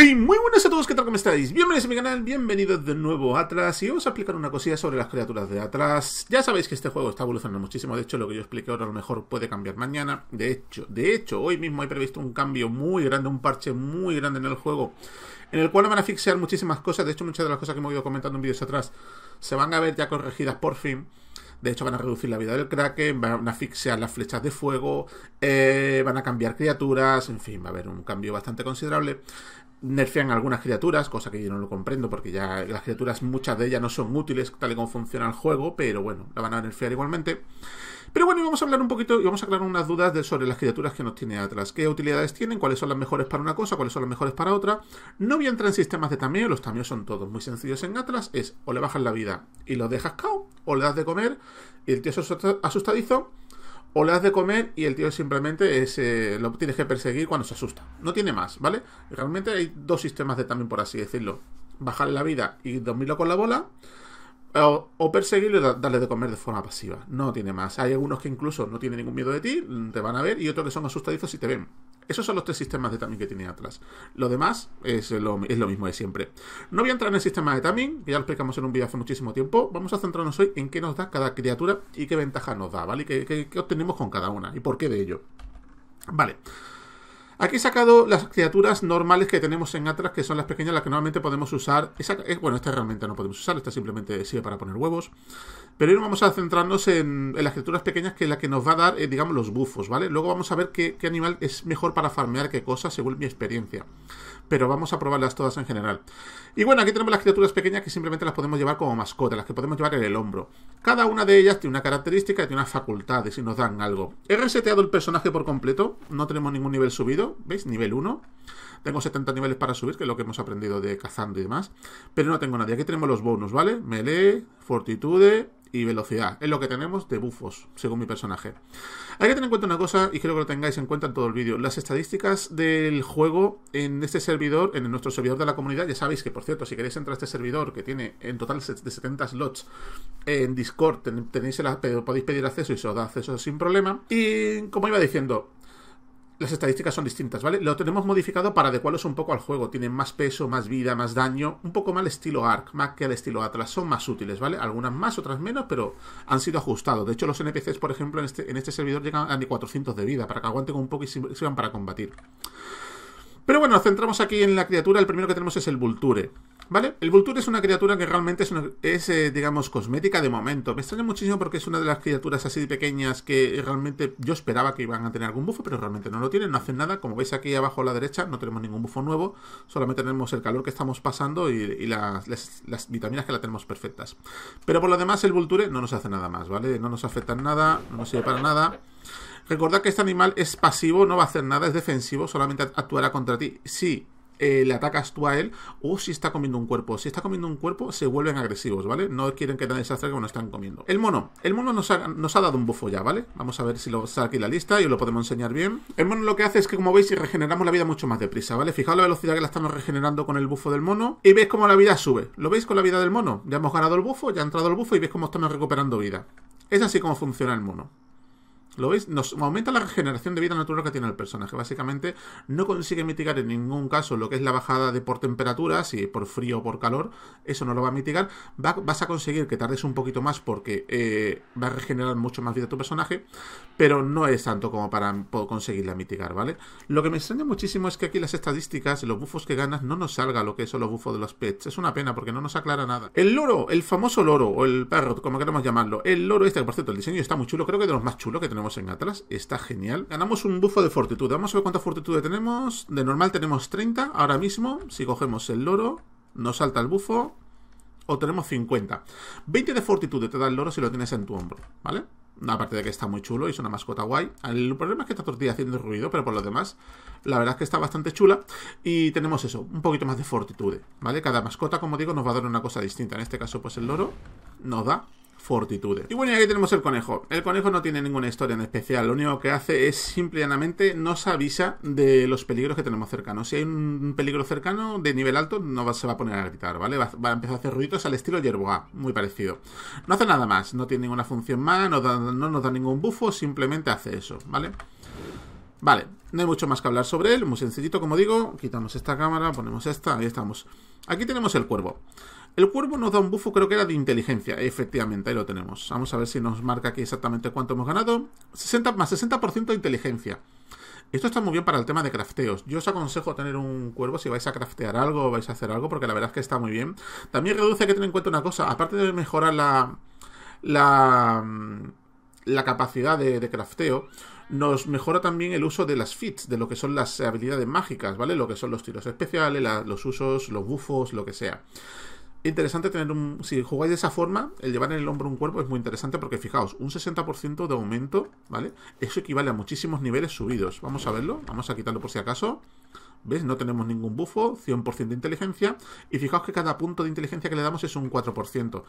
Hey, muy buenas a todos, ¿qué tal? ¿Cómo estáis? Bienvenidos a mi canal, bienvenidos de nuevo a Atlas y vamos a explicar una cosilla sobre las criaturas de atrás Ya sabéis que este juego está evolucionando muchísimo, de hecho lo que yo expliqué ahora a lo mejor puede cambiar mañana. De hecho, de hecho, hoy mismo hay previsto un cambio muy grande, un parche muy grande en el juego, en el cual van a fixear muchísimas cosas, de hecho muchas de las cosas que hemos ido comentando en vídeos atrás se van a ver ya corregidas por fin. De hecho, van a reducir la vida del Kraken, van a fixear las flechas de fuego, eh, van a cambiar criaturas, en fin, va a haber un cambio bastante considerable nerfean algunas criaturas, cosa que yo no lo comprendo porque ya las criaturas, muchas de ellas no son útiles tal y como funciona el juego, pero bueno, la van a nerfear igualmente. Pero bueno, y vamos a hablar un poquito y vamos a aclarar unas dudas de, sobre las criaturas que nos tiene Atlas. ¿Qué utilidades tienen? ¿Cuáles son las mejores para una cosa? ¿Cuáles son las mejores para otra? No voy a en sistemas de tameo, los tameos son todos muy sencillos en Atlas. Es o le bajas la vida y lo dejas cao, o le das de comer y el tío es asustadizo o le das de comer y el tío simplemente es, eh, lo tienes que perseguir cuando se asusta. No tiene más, ¿vale? Realmente hay dos sistemas de también, por así decirlo. Bajarle la vida y dormirlo con la bola. O, perseguirlo y darle de comer de forma pasiva. No tiene más. Hay algunos que incluso no tienen ningún miedo de ti, te van a ver, y otros que son asustadizos y te ven. Esos son los tres sistemas de timing que tiene atrás. Lo demás es lo, mismo de siempre. No voy a entrar en el sistema de timing, que ya lo explicamos en un vídeo hace muchísimo tiempo. Vamos a centrarnos hoy en qué nos da cada criatura y qué ventaja nos da, ¿vale? Y qué obtenemos con cada una y por qué de ello. Vale. Aquí he sacado las criaturas normales que tenemos en Atlas, que son las pequeñas, las que normalmente podemos usar. Eh, bueno, esta realmente no podemos usar, esta simplemente sirve para poner huevos. Pero hoy vamos a centrarnos en, las criaturas pequeñas, que es la que nos va a dar, eh, digamos, los bufos, ¿vale? Luego vamos a ver qué, qué, animal es mejor para farmear qué cosa, según mi experiencia pero vamos a probarlas todas en general. Y bueno, aquí tenemos las criaturas pequeñas que simplemente las podemos llevar como mascotas, las que podemos llevar en el hombro. Cada una de ellas tiene una característica y tiene unas facultades y nos dan algo. He reseteado el personaje por completo, no tenemos ningún nivel subido, ¿veis? Nivel 1. Tengo 70 niveles para subir, que es lo que hemos aprendido de cazando y demás. Pero no tengo nadie. Aquí tenemos los bonus, ¿vale? Melee, fortitude, y velocidad. Es lo que tenemos de bufos, según mi personaje. Hay que tener en cuenta una cosa, y creo que lo tengáis en cuenta en todo el vídeo. Las estadísticas del juego en este servidor, en nuestro servidor de la comunidad, ya sabéis que, por cierto, si queréis entrar a este servidor, que tiene en total de 70 slots en Discord, tenéis podéis pedir acceso y se os da acceso sin problema. Y como iba diciendo, las estadísticas son distintas, ¿vale? Lo tenemos modificado para adecuarlos un poco al juego. Tienen más peso, más vida, más daño, un poco más al estilo Ark, más que al estilo Atlas. Son más útiles, ¿vale? Algunas más, otras menos, pero han sido ajustados. De hecho, los NPCs, por ejemplo, en este, en este servidor llegan a ni 400 de vida, para que aguanten un poco y sirvan para combatir. Pero bueno, nos centramos aquí en la criatura. El primero que tenemos es el Vulture. ¿Vale? El Vulture es una criatura que realmente es, eh, digamos, cosmética de momento. Me extraña muchísimo porque es una de las criaturas así pequeñas que realmente yo esperaba que iban a tener algún bufo, pero realmente no lo tienen, no hacen nada. Como veis aquí abajo a la derecha, no tenemos ningún bufo nuevo, solamente tenemos el calor que estamos pasando y, las, vitaminas que la tenemos perfectas. Pero por lo demás, el Vulture no nos hace nada más, ¿vale? No nos afecta nada, no nos sirve para nada. Recordad que este animal es pasivo, no va a hacer nada, es defensivo, solamente actuará contra ti. Sí eh, le atacas tú a él o si está comiendo un cuerpo. Si está comiendo un cuerpo, se vuelven agresivos, ¿vale? No quieren que nadie se acerque cuando están comiendo. El mono. El mono nos ha, dado un bufo ya, ¿vale? Vamos a ver si lo está aquí la lista y os lo podemos enseñar bien. El mono lo que hace es que, como veis, regeneramos la vida mucho más deprisa, ¿vale? Fijaos la velocidad que la estamos regenerando con el bufo del mono y veis cómo la vida sube. ¿Lo veis con la vida del mono? Ya hemos ganado el bufo, ya ha entrado el bufo y veis cómo estamos recuperando vida. Es así como funciona el mono. ¿Lo veis? Nos aumenta la regeneración de vida natural que tiene el personaje. Básicamente no consigue mitigar en ningún caso lo que es la bajada de por temperatura, si por frío o por calor, eso no lo va a mitigar. vas a conseguir que tardes un poquito más porque eh, va a regenerar mucho más vida tu personaje, pero no es tanto como para conseguirla mitigar, ¿vale? Lo que me extraña muchísimo es que aquí las estadísticas, los bufos que ganas, no nos salga lo que son los bufos de los pets. Es una pena porque no nos aclara nada. El loro, el famoso loro, o el perro, como queremos llamarlo. El loro este, por cierto, el diseño está muy chulo, creo que de los más chulos que tenemos en atrás. Está genial. Ganamos un bufo de fortitud. Vamos a ver cuánta fortitud tenemos. De normal tenemos 30. Ahora mismo, si cogemos el loro, nos salta el bufo. O tenemos 50. 20 de fortitud te da el loro si lo tienes en tu hombro, ¿vale? Aparte de que está muy chulo y es una mascota guay. El problema es que esta tortilla haciendo ruido, pero por lo demás, la verdad es que está bastante chula. Y tenemos eso, un poquito más de fortitud, ¿vale? Cada mascota, como digo, nos va a dar una cosa distinta. En este caso, pues el loro nos da y bueno, y aquí tenemos el conejo. El conejo no tiene ninguna historia en especial. Lo único que hace es simplemente nos avisa de los peligros que tenemos cercanos. Si hay un peligro cercano de nivel alto, no se va a poner a gritar, ¿vale? Va, a empezar a hacer ruidos al estilo Yerboa, muy parecido. No hace nada más, no tiene ninguna función más, no, nos da ningún bufo, simplemente hace eso, ¿vale? Vale, no hay mucho más que hablar sobre él, muy sencillito como digo, quitamos esta cámara, ponemos esta, ahí estamos. Aquí tenemos el cuervo. El cuervo nos da un bufo, creo que era de inteligencia. Efectivamente, ahí lo tenemos. Vamos a ver si nos marca aquí exactamente cuánto hemos ganado. 60, más 60% de inteligencia. Esto está muy bien para el tema de crafteos. Yo os aconsejo tener un cuervo si vais a craftear algo o vais a hacer algo, porque la verdad es que está muy bien. También reduce que tener en cuenta una cosa, aparte de mejorar la, la, mm, capacidad de, crafteo, nos mejora también el uso de las feats de lo que son las habilidades mágicas, ¿vale? Lo que son los tiros especiales, los usos, los bufos, lo que sea interesante tener un. Si jugáis de esa forma, el llevar en el hombro un cuerpo es muy interesante porque fijaos, un 60% de aumento, ¿vale? Eso equivale a muchísimos niveles subidos. Vamos a verlo, vamos a quitarlo por si acaso. ¿Ves? No tenemos ningún bufo, 100% de inteligencia. Y fijaos que cada punto de inteligencia que le damos es un 4%.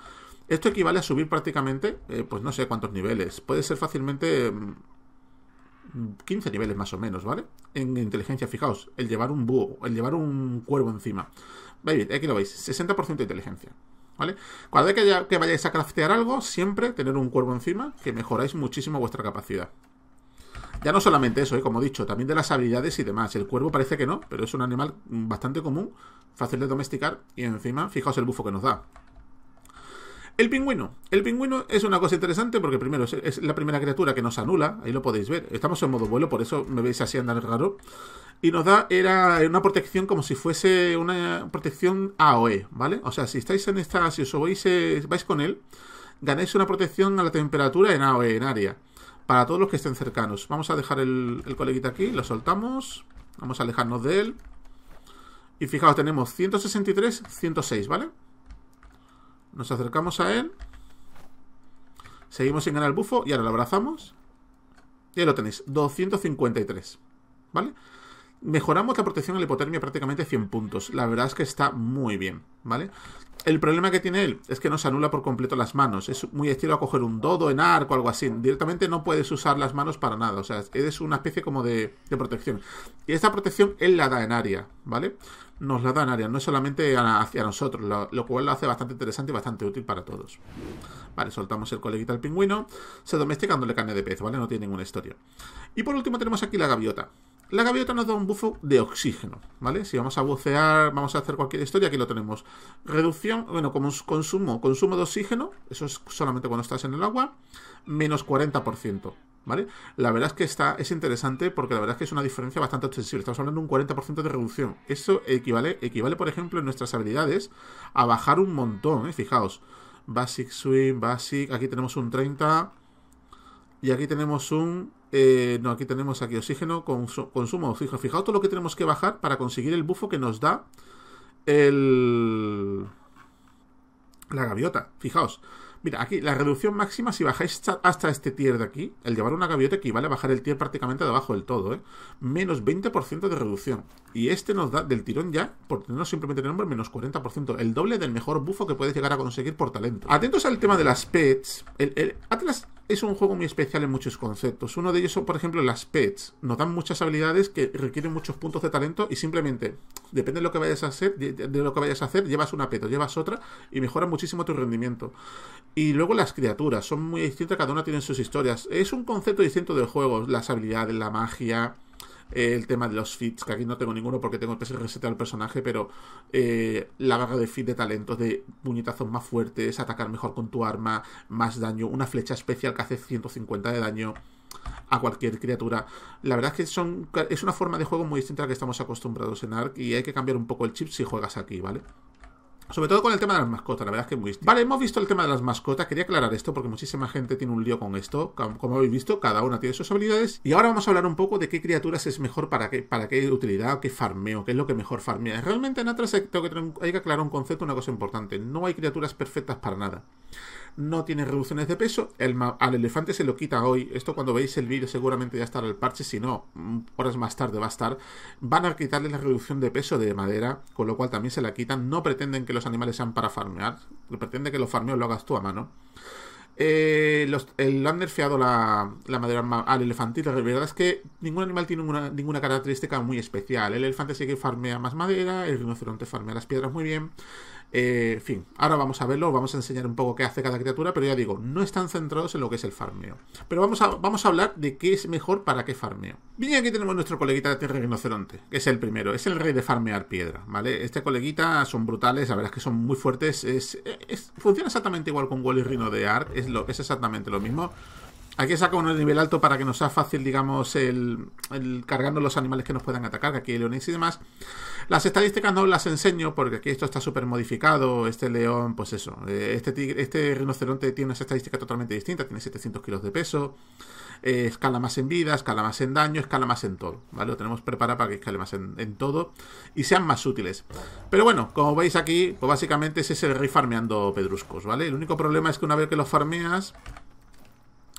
Esto equivale a subir prácticamente, eh, pues no sé cuántos niveles. Puede ser fácilmente. 15 mm, niveles más o menos, ¿vale? En inteligencia, fijaos, el llevar un búho, el llevar un cuervo encima aquí lo veis, 60% de inteligencia. ¿Vale? Cuando que, vayáis a craftear algo, siempre tener un cuervo encima, que mejoráis muchísimo vuestra capacidad. Ya no solamente eso, ¿eh? como he dicho, también de las habilidades y demás. El cuervo parece que no, pero es un animal bastante común, fácil de domesticar, y encima, fijaos el bufo que nos da. El pingüino. El pingüino es una cosa interesante porque primero es, la primera criatura que nos anula, ahí lo podéis ver. Estamos en modo vuelo, por eso me veis así andar raro. Y nos da era una protección como si fuese una protección AOE, ¿vale? O sea, si estáis en esta, si os vais, eh, vais con él, ganáis una protección a la temperatura en AOE, en área. Para todos los que estén cercanos. Vamos a dejar el, el coleguita aquí, lo soltamos. Vamos a alejarnos de él. Y fijaos, tenemos 163, 106, ¿vale? Nos acercamos a él. Seguimos sin ganar el bufo y ahora lo abrazamos. Y ahí lo tenéis, 253. ¿Vale? Mejoramos la protección a la hipotermia prácticamente 100 puntos. La verdad es que está muy bien, ¿vale? El problema que tiene él es que no se anula por completo las manos. Es muy estilo a coger un dodo en arco o algo así. Directamente no puedes usar las manos para nada. O sea, es una especie como de, de protección. Y esta protección él la da en área, ¿vale? nos la dan áreas, no solamente hacia nosotros, lo, cual lo hace bastante interesante y bastante útil para todos. Vale, soltamos el coleguita al pingüino, se domestica dándole carne de pez, ¿vale? No tiene ninguna historia. Y por último tenemos aquí la gaviota. La gaviota nos da un bufo de oxígeno, ¿vale? Si vamos a bucear, vamos a hacer cualquier historia, aquí lo tenemos. Reducción, bueno, como consumo, consumo de oxígeno, eso es solamente cuando estás en el agua, menos 40%. ¿Vale? La verdad es que está, es interesante porque la verdad es que es una diferencia bastante extensiva Estamos hablando de un 40% de reducción. Eso equivale, equivale, por ejemplo, en nuestras habilidades a bajar un montón, ¿eh? Fijaos. Basic Swing, Basic. Aquí tenemos un 30. Y aquí tenemos un... Eh, no, aquí tenemos aquí oxígeno, consumo Fijaos todo lo que tenemos que bajar para conseguir el bufo que nos da el... La gaviota. Fijaos. Mira, aquí la reducción máxima, si bajáis hasta este tier de aquí, el llevar una gaviota equivale a bajar el tier prácticamente debajo del todo, ¿eh? Menos 20% de reducción. Y este nos da del tirón ya, por no simplemente el nombre, menos 40%. El doble del mejor bufo que puedes llegar a conseguir por talento. Atentos al tema de las pets. El, el Atlas es un juego muy especial en muchos conceptos. Uno de ellos son, por ejemplo, las pets. Nos dan muchas habilidades que requieren muchos puntos de talento y simplemente, depende de lo que vayas a hacer, de lo que vayas a hacer, llevas una pet o llevas otra y mejora muchísimo tu rendimiento. Y luego las criaturas, son muy distintas, cada una tiene sus historias. Es un concepto distinto del juego, las habilidades, la magia, el tema de los feats, que aquí no tengo ninguno porque tengo que resetear al personaje, pero eh, la barra de feats de talentos, de puñetazos más fuertes, atacar mejor con tu arma, más daño, una flecha especial que hace 150 de daño a cualquier criatura. La verdad es que son, es una forma de juego muy distinta a la que estamos acostumbrados en ARK y hay que cambiar un poco el chip si juegas aquí, ¿vale? Sobre todo con el tema de las mascotas, la verdad es que es muy... Vale, hemos visto el tema de las mascotas, quería aclarar esto porque muchísima gente tiene un lío con esto. Como habéis visto, cada una tiene sus habilidades. Y ahora vamos a hablar un poco de qué criaturas es mejor para qué, para qué utilidad, qué farmeo, qué es lo que mejor farmea. Realmente en Atlas hay que aclarar un concepto, una cosa importante. No hay criaturas perfectas para nada no tiene reducciones de peso. El al elefante se lo quita hoy. Esto cuando veis el vídeo seguramente ya estará el parche, si no, mm, horas más tarde va a estar. Van a quitarle la reducción de peso de madera, con lo cual también se la quitan. No pretenden que los animales sean para farmear, pretende que los farmeos lo hagas tú a mano. Eh, el, han nerfeado la, la madera al elefantil. La verdad es que ningún animal tiene ninguna característica muy especial. El elefante sí que farmea más madera, el rinoceronte farmea las piedras muy bien. Eh, en fin, ahora vamos a verlo, vamos a enseñar un poco qué hace cada criatura, pero ya digo, no están centrados en lo que es el farmeo. Pero vamos a, vamos a hablar de qué es mejor para qué farmeo. Bien, aquí tenemos nuestro coleguita de Tierra Rinoceronte, que es el primero, es el rey de farmear piedra, ¿vale? Este coleguita son brutales, la verdad es que son muy fuertes, funciona exactamente igual con Wally Rino de Art, es, es exactamente lo mismo. Aquí saca uno de nivel alto para que nos sea fácil, digamos, el, cargando los animales que nos puedan atacar, aquí hay leones y demás. Las estadísticas no las enseño porque aquí esto está súper modificado, este león, pues eso, eh, este, este rinoceronte tiene una estadística totalmente distinta. tiene 700 kilos de peso, eh, escala más en vida, escala más en daño, escala más en todo, ¿vale? Lo tenemos preparado para que escale más en, todo y sean más útiles. Pero bueno, como veis aquí, pues básicamente ese es el farmeando pedruscos, ¿vale? El único problema es que una vez que los farmeas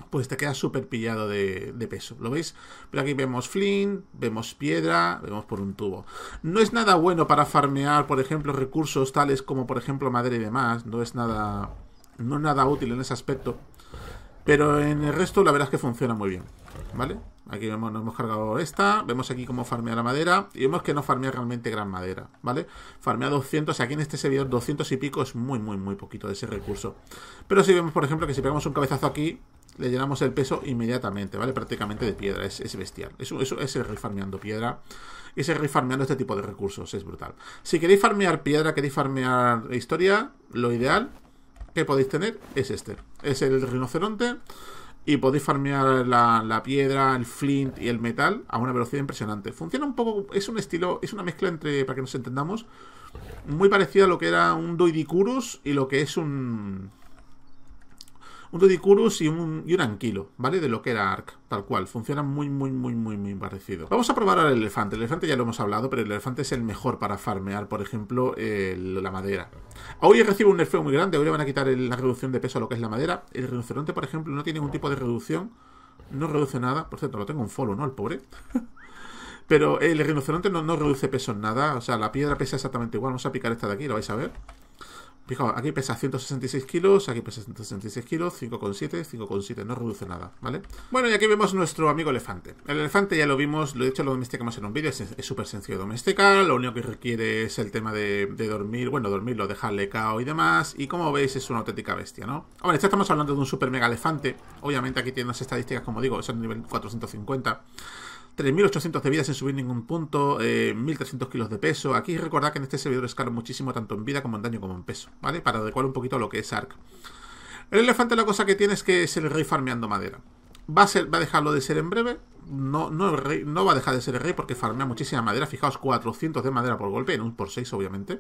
pues te queda súper pillado de, peso. ¿Lo veis? Pero aquí vemos flint, vemos piedra, vemos por un tubo. No es nada bueno para farmear, por ejemplo, recursos tales como, por ejemplo, madera y demás. No es nada, no es nada útil en ese aspecto. Pero en el resto la verdad es que funciona muy bien. ¿Vale? Aquí vemos, nos hemos cargado esta, vemos aquí cómo farmea la madera y vemos que no farmea realmente gran madera, ¿vale? Farmea 200, aquí en este servidor 200 y pico es muy, muy, muy poquito de ese recurso. Pero si vemos, por ejemplo, que si pegamos un cabezazo aquí, le llenamos el peso inmediatamente, ¿vale? Prácticamente de piedra, es, bestial. Eso, eso es el refarmeando piedra y se farmeando este tipo de recursos, es brutal. Si queréis farmear piedra, queréis farmear historia, lo ideal que podéis tener es este. Es el rinoceronte y podéis farmear la, la, piedra, el flint y el metal a una velocidad impresionante. Funciona un poco, es un estilo, es una mezcla entre, para que nos entendamos, muy parecida a lo que era un Doidicurus y lo que es un un Rudicurus y un, Anquilo, ¿vale? De lo que era arc tal cual. Funciona muy, muy, muy, muy, muy parecido. Vamos a probar al elefante. El elefante ya lo hemos hablado, pero el elefante es el mejor para farmear, por ejemplo, la madera. Hoy recibe un nerfeo muy grande, hoy le van a quitar la reducción de peso a lo que es la madera. El rinoceronte, por ejemplo, no tiene ningún tipo de reducción, no reduce nada. Por cierto, lo tengo en follow, ¿no? El pobre. pero el rinoceronte no, no reduce peso en nada, o sea, la piedra pesa exactamente igual. Vamos a picar esta de aquí, lo vais a ver. Fijaos, aquí pesa 166 kilos, aquí pesa 166 kilos, 5,7, 5,7, no reduce nada, ¿vale? Bueno, y aquí vemos nuestro amigo elefante. El elefante ya lo vimos, lo he dicho, lo domesticamos en un vídeo, es súper sencillo domesticar, lo único que requiere es el tema de, dormir, bueno, dormirlo, dejarle cao y demás, y como veis es una auténtica bestia, ¿no? Ahora, ya estamos hablando de un super mega elefante, obviamente aquí tiene unas estadísticas, como digo, es el nivel 450, 3.800 de vida sin subir ningún punto, 1.300 eh, kilos de peso. Aquí recordad que en este servidor es caro muchísimo tanto en vida como en daño como en peso, ¿vale? Para adecuar un poquito a lo que es ARC. El elefante la cosa que tiene es que es el rey farmeando madera. Va a, ser, va a dejarlo de ser en breve. No, no, no va a dejar de ser el rey porque farmea muchísima madera. Fijaos, 400 de madera por golpe, en un por 6 obviamente.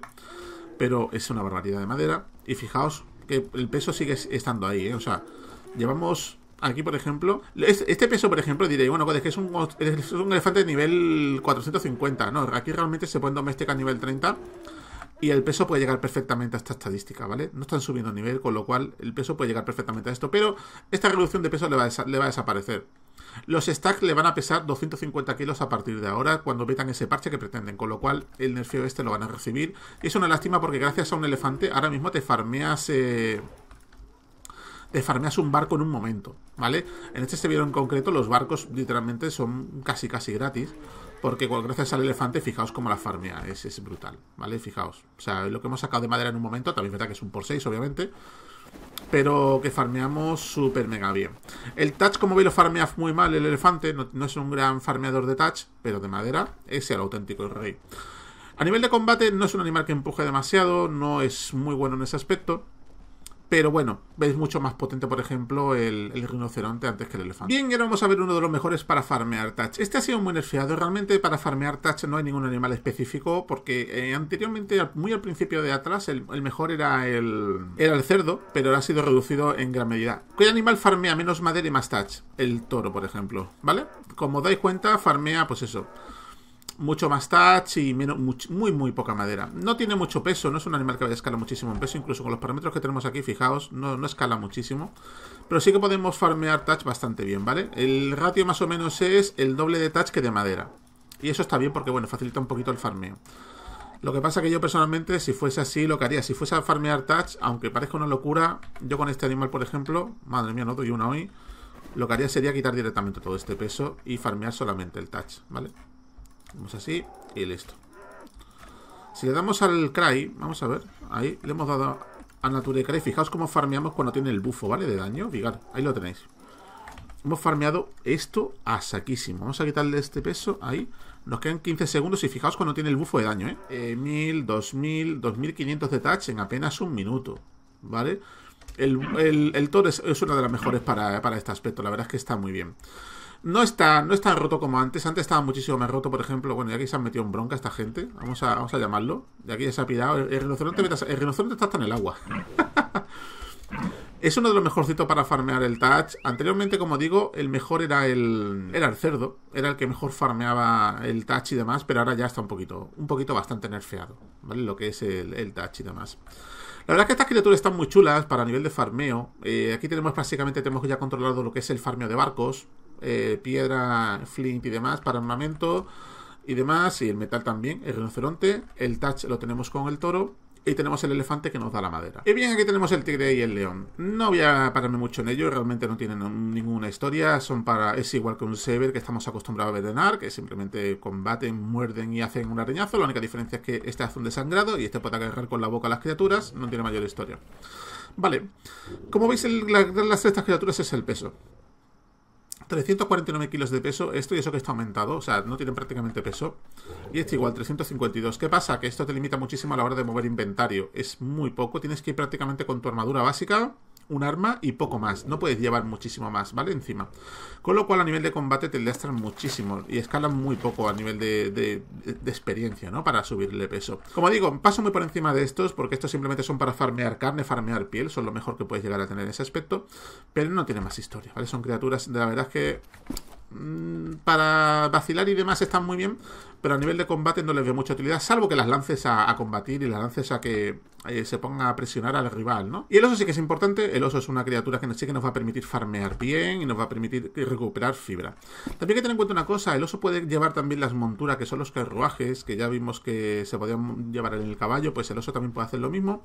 Pero es una barbaridad de madera. Y fijaos que el peso sigue estando ahí, ¿eh? O sea, llevamos aquí, por ejemplo, este peso, por ejemplo, diréis, bueno, es que es un, elefante de nivel 450, ¿no? Aquí realmente se puede domesticar a nivel 30 y el peso puede llegar perfectamente a esta estadística, ¿vale? No están subiendo nivel, con lo cual el peso puede llegar perfectamente a esto, pero esta reducción de peso le va a, desaparecer. Los stacks le van a pesar 250 kilos a partir de ahora cuando metan ese parche que pretenden, con lo cual el nerfeo este lo van a recibir. Y es una lástima porque gracias a un elefante ahora mismo te farmeas... Eh, te eh, farmeas un barco en un momento, ¿vale? En este video en concreto los barcos literalmente son casi casi gratis, porque gracias al elefante, fijaos cómo la farmea, es, es brutal, ¿vale? Fijaos, o sea, lo que hemos sacado de madera en un momento, también es verdad que es un por 6, obviamente, pero que farmeamos súper mega bien. El touch, como veis, lo farmea muy mal el elefante, no, es un gran farmeador de touch, pero de madera es el auténtico rey. A nivel de combate, no es un animal que empuje demasiado, no es muy bueno en ese aspecto, pero bueno, veis mucho más potente, por ejemplo, el, rinoceronte antes que el elefante. Bien, ahora vamos a ver uno de los mejores para farmear touch. Este ha sido buen nerfeado. Realmente para farmear touch no hay ningún animal específico, porque eh, anteriormente, muy al principio de atrás, el, mejor era el, era el cerdo, pero ha sido reducido en gran medida. ¿Qué animal farmea menos madera y más touch? El toro, por ejemplo, ¿vale? Como dais cuenta, farmea, pues eso mucho más touch y menos, muy, muy poca madera. No tiene mucho peso, no es un animal que vaya a escalar muchísimo en peso, incluso con los parámetros que tenemos aquí, fijaos, no, no escala muchísimo. Pero sí que podemos farmear touch bastante bien, ¿vale? El ratio más o menos es el doble de touch que de madera. Y eso está bien porque, bueno, facilita un poquito el farmeo. Lo que pasa que yo personalmente, si fuese así, lo que haría, si fuese a farmear touch, aunque parezca una locura, yo con este animal, por ejemplo, madre mía, no doy una hoy, lo que haría sería quitar directamente todo este peso y farmear solamente el touch, ¿vale? Vamos así y listo. Si le damos al Cry, vamos a ver. Ahí le hemos dado a Nature Cry. Fijaos cómo farmeamos cuando tiene el bufo, ¿vale? De daño. Fijar, ahí lo tenéis. Hemos farmeado esto a saquísimo. Vamos a quitarle este peso ahí. Nos quedan 15 segundos y fijaos cuando tiene el bufo de daño, ¿eh? 1000, 2000, 2500 de touch en apenas un minuto, ¿vale? El, el, Thor es, es, una de las mejores para, para este aspecto. La verdad es que está muy bien. No está, no tan roto como antes. Antes estaba muchísimo más roto, por ejemplo. Bueno, ya que se han metido en bronca esta gente. Vamos a, vamos a llamarlo. Y aquí ya se ha pirado. El, rinoceronte, está hasta en el agua. es uno de los mejorcitos para farmear el touch. Anteriormente, como digo, el mejor era el, era el cerdo. Era el que mejor farmeaba el touch y demás. Pero ahora ya está un poquito, un poquito bastante nerfeado. ¿Vale? Lo que es el, touch y demás. La verdad es que estas criaturas están muy chulas para nivel de farmeo. Eh, aquí tenemos básicamente tenemos ya controlado lo que es el farmeo de barcos. Eh, piedra, flint y demás para armamento y demás, y el metal también, el rinoceronte, el touch lo tenemos con el toro, y tenemos el elefante que nos da la madera. Y bien, aquí tenemos el tigre y el león. No voy a pararme mucho en ello, realmente no tienen ninguna historia. Son para. es igual que un Saber que estamos acostumbrados a ver que simplemente combaten, muerden y hacen un arañazo. La única diferencia es que este hace un desangrado y este puede agarrar con la boca a las criaturas. No tiene mayor historia. Vale. Como veis, las tres estas criaturas es el peso. 349 kilos de peso, esto y eso que está aumentado, o sea, no tienen prácticamente peso. Y este igual, 352. ¿Qué pasa? Que esto te limita muchísimo a la hora de mover inventario. Es muy poco, tienes que ir prácticamente con tu armadura básica un arma y poco más. No puedes llevar muchísimo más, ¿vale? Encima. Con lo cual a nivel de combate te lastran muchísimo y escalan muy poco a nivel de, de, experiencia, ¿no? Para subirle peso. Como digo, paso muy por encima de estos porque estos simplemente son para farmear carne, farmear piel, son lo mejor que puedes llegar a tener en ese aspecto, pero no tiene más historia, ¿vale? Son criaturas, de la verdad que Mm, para vacilar y demás están muy bien, pero a nivel de combate no les veo mucha utilidad, salvo que las lances a, combatir y las lances a que eh, se pongan a presionar al rival, ¿no? Y el oso sí que es importante, el oso es una criatura que nos, sí que nos va a permitir farmear bien y nos va a permitir recuperar fibra. También hay que tener en cuenta una cosa, el oso puede llevar también las monturas, que son los carruajes, que ya vimos que se podían llevar en el caballo, pues el oso también puede hacer lo mismo.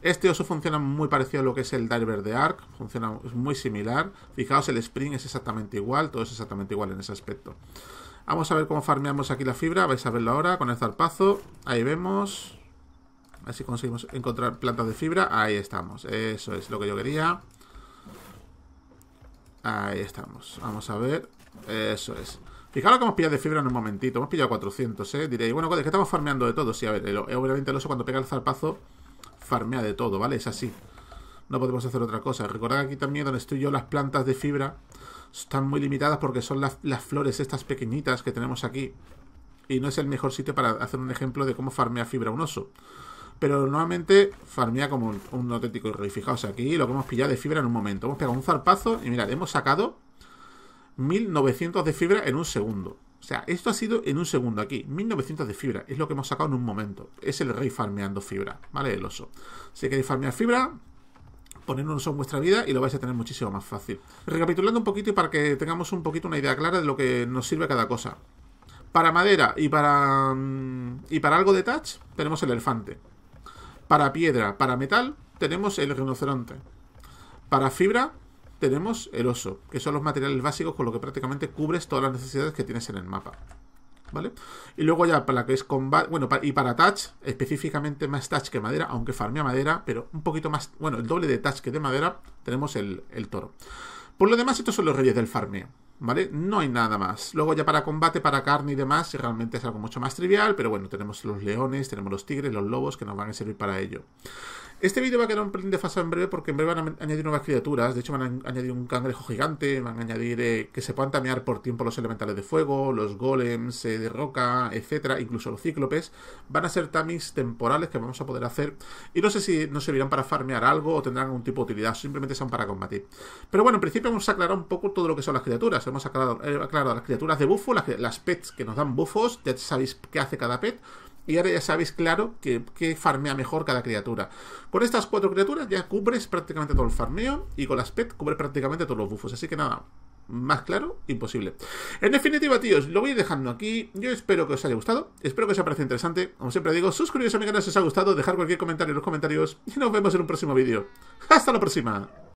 Este oso funciona muy parecido a lo que es el Diver de Ark, funciona muy similar. Fijaos, el spring es exactamente igual, todo es exactamente igual en ese aspecto. Vamos a ver cómo farmeamos aquí la fibra. Vais a verlo ahora con el zarpazo. Ahí vemos. A ver si conseguimos encontrar plantas de fibra. Ahí estamos. Eso es lo que yo quería. Ahí estamos. Vamos a ver. Eso es. Fijaros que hemos pillado de fibra en un momentito. Hemos pillado 400, ¿eh? Diréis, bueno, es que estamos farmeando de todo. Sí, a ver, obviamente el oso cuando pega el zarpazo farmea de todo, ¿vale? Es así. No podemos hacer otra cosa. Recordad aquí también donde estoy yo las plantas de fibra están muy limitadas porque son las, flores estas pequeñitas que tenemos aquí. Y no es el mejor sitio para hacer un ejemplo de cómo farmea fibra un oso. Pero normalmente farmea como un, auténtico rey. Fijaos aquí lo que hemos pillado de fibra en un momento. Hemos pegado un zarpazo y mirad, hemos sacado 1900 de fibra en un segundo. O sea, esto ha sido en un segundo aquí. 1900 de fibra. Es lo que hemos sacado en un momento. Es el rey farmeando fibra, ¿vale? El oso. Si queréis farmear fibra, ponernos en vuestra vida y lo vais a tener muchísimo más fácil. Recapitulando un poquito y para que tengamos un poquito una idea clara de lo que nos sirve cada cosa. Para madera y para, mm, y para algo de touch tenemos el elefante. Para piedra, para metal tenemos el rinoceronte. Para fibra tenemos el oso, que son los materiales básicos con los que prácticamente cubres todas las necesidades que tienes en el mapa. Y luego ya para la que es combat bueno, y para touch, específicamente más touch que madera, aunque farmea madera, pero un poquito más, bueno, el doble de touch que de madera, tenemos el, el toro. Por lo demás, estos son los reyes del farmeo. ¿vale? No hay nada más. Luego ya para combate, para carne y demás, realmente es algo mucho más trivial, pero bueno, tenemos los leones, tenemos los tigres, los lobos que nos van a servir para ello. Este vídeo va a quedar un pelín fase en breve porque en breve van a añadir nuevas criaturas. De hecho, van a añadir un cangrejo gigante, van a añadir eh, que se puedan tamear por tiempo los elementales de fuego, los golems eh, de roca, etcétera, incluso los cíclopes. Van a ser tamis temporales que vamos a poder hacer. Y no sé si nos servirán para farmear algo o tendrán algún tipo de utilidad, simplemente son para combatir. Pero bueno, en principio vamos a aclarar un poco todo lo que son las criaturas hemos eh, aclarado, las criaturas de buffo, las, pets que nos dan bufos, ya sabéis qué hace cada pet. Y ahora ya sabéis claro qué farmea mejor cada criatura. Con estas cuatro criaturas ya cubres prácticamente todo el farmeo y con las pet cubres prácticamente todos los bufos. Así que nada, más claro, imposible. En definitiva, tíos, lo voy dejando aquí. Yo espero que os haya gustado, espero que os haya parecido interesante. Como siempre digo, suscribiros a mi canal si os ha gustado, dejar cualquier comentario en los comentarios y nos vemos en un próximo vídeo. ¡Hasta la próxima!